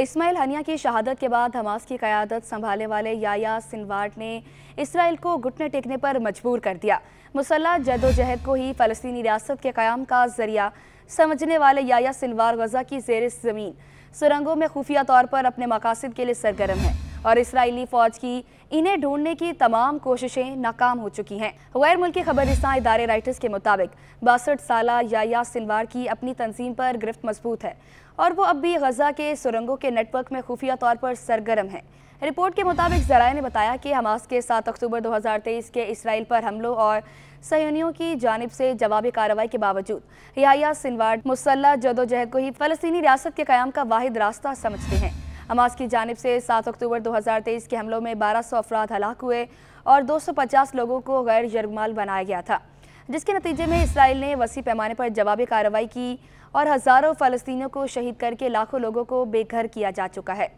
Ismail Haniyeh की शहादत के बाद हमास की क़्यादत संभालने वाले याया सिनवार ने इसराइल को घुटने टेकने पर मजबूर कर दिया मुसल्ला जदोजहद को ही फ़लस्तीनी रियासत के क़्याम का जरिया समझने वाले याया सिनवार गजा की जेर ज़मीन सुरंगों में खुफिया तौर पर अपने मकासद के लिए सरगर्म है और इसराइली फौज की इन्हें ढूंढने की तमाम कोशिशें नाकाम हो चुकी हैं गैर मुल्की खबरस्तां इदारे राइटर्स के मुताबिक बासठ साल याया सिनवार की अपनी तंजीम पर गिरफ्त मजबूत है और वो अब भी गजा के सुरंगों के नेटवर्क में खुफिया तौर पर सरगर्म है रिपोर्ट के मुताबिक जराए ने बताया कि हमास के 7 अक्टूबर 2023 के इसराइल पर हमलों और सहयोगियों की जानब से जवाबी कार्रवाई के बावजूद याया सिनवार मुसल्ला जदोजहद को ही फलस्तनी रियासत के क्याम का वाद रास्ता समझते हैं हमास की जानब से 7 अक्टूबर 2023 के हमलों में 1200 अफराद हलाक हुए और 250 लोगों को गैर जरगमाल बनाया गया था जिसके नतीजे में इसराइल ने वसी पैमाने पर जवाबी कार्रवाई की और हज़ारों फलस्तियों को शहीद करके लाखों लोगों को बेघर किया जा चुका है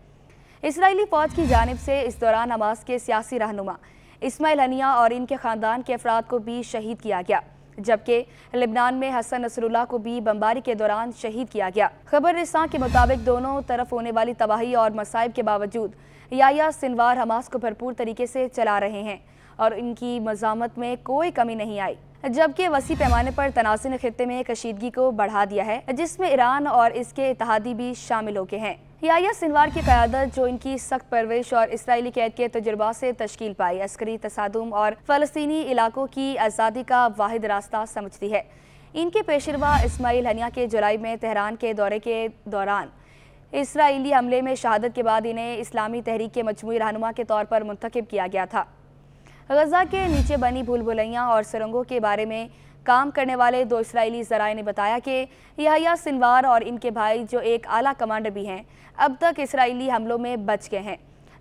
इसराइली फ़ौज की जानब से इस दौरान हमास के सियासी रहनुमा इसमाइल हनिया और इनके ख़ानदान के अफराद को भी शहीद किया गया जबकि लिबनान में हसन नसरुल्ला को भी बमबारी के दौरान शहीद किया गया खबर रिसां के मुताबिक दोनों तरफ होने वाली तबाही और मसाइब के बावजूद याया सिनवार हमास को भरपूर तरीके से चला रहे हैं और इनकी मजामत में कोई कमी नहीं आई जबकि वसी पैमाने पर तनासिन खत्े में कशीदगी को बढ़ा दिया है जिसमें ईरान और इसके इतिहादी भी शामिल हो गए हैं याया सिनवार की क्यादत जो इनकी सख्त परवरिश और इसराइली कैद के तजुर्बा से तश्कील पाई अस्करी तसादम और फलस्तनी इलाकों की आज़ादी का वाद रास्ता समझती है इनके पेशरवा इसमाइल हनिया के जुलाई में तेहरान के दौरे के दौरान इसराइली हमले में शहादत के बाद इन्हें इस्लामी तहरीक के मजमू रहनुमा के तौर पर मंतखब किया गया था गजा के नीचे बनी भूल भुलैया और सुरंगों के बारे में काम करने वाले दो इसराइली जराए ने बताया कि यहा सिनवार और इनके भाई जो एक आला कमांडर भी हैं अब तक इसराइली हमलों में बच गए हैं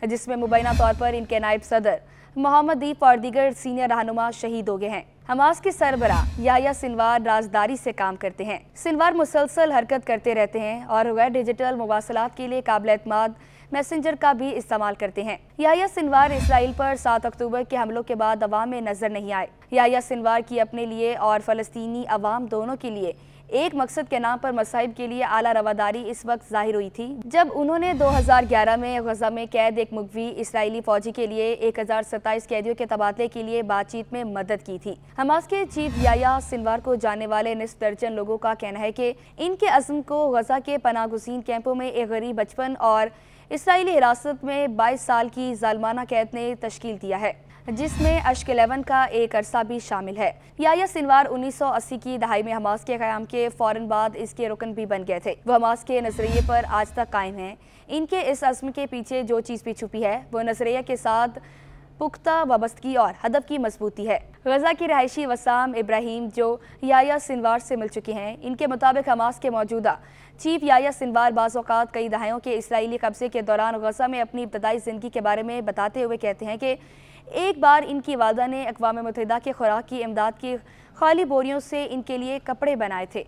जिसमें मुबैना तौर पर इनके नायब सदर मोहम्मद दीप और दीगर सीनियर रहनुमा शहीद हो गए हैं हमास के सरबरा याया सिनवार राजदारी से काम करते हैं सिनवार मुसलसल हरकत करते रहते हैं और वह डिजिटल मुबासलात के लिए काबिल अतमाद मैसेंजर का भी इस्तेमाल करते हैं याया सिनवार इसराइल पर 7 अक्टूबर के हमलों के बाद अवाम में नजर नहीं आए याया सिनवार की अपने लिए और फलस्तीनी अवाम दोनों के लिए एक मकसद के नाम पर मसाइब के लिए आला रवादारी इस वक्त जाहिर हुई थी जब उन्होंने 2011 में गजा में कैद एक मुगवी इसराइली फौजी के लिए एक कैदियों के तबादले के लिए बातचीत में मदद की थी हमास के चीफ याया सिनवार को जाने वाले निस्फ दर्जन लोगों का कहना है कि इनके अजम को गजा के पनागुजीन कैंपों में एक गरीब बचपन और इसराइली हिरासत में बाईस साल की जालमाना कैद ने तश्कील दिया है जिसमें अश्क एलेवन का एक अरसा भी शामिल है याया सिनवार 1980 की दहाई में हमास के क्याम के फौरन बाद इसके रुकन भी बन गए थे वो हमास के नजरिए पर आज तक कायम है इनके इस अज़म के पीछे जो चीज़ भी छुपी है वो नजरिया के साथ पुख्ता वाबस्तगी और हदफ की मजबूती है गजा की रहायशी वसाम इब्राहिम जो याया सिनवार से मिल चुके हैं इनके मुताबिक हमास के मौजूदा चीफ याया सिनवार बाज़ात कई दहाइयों के इसराइली कब्जे के दौरान गजा में अपनी इब्तदाई ज़िंदगी के बारे में बताते हुए कहते हैं कि एक बार इनकी वादा ने अकवा मुतहदा के खुराक की इमदाद की खाली बोरियों से इनके लिए कपड़े बनाए थे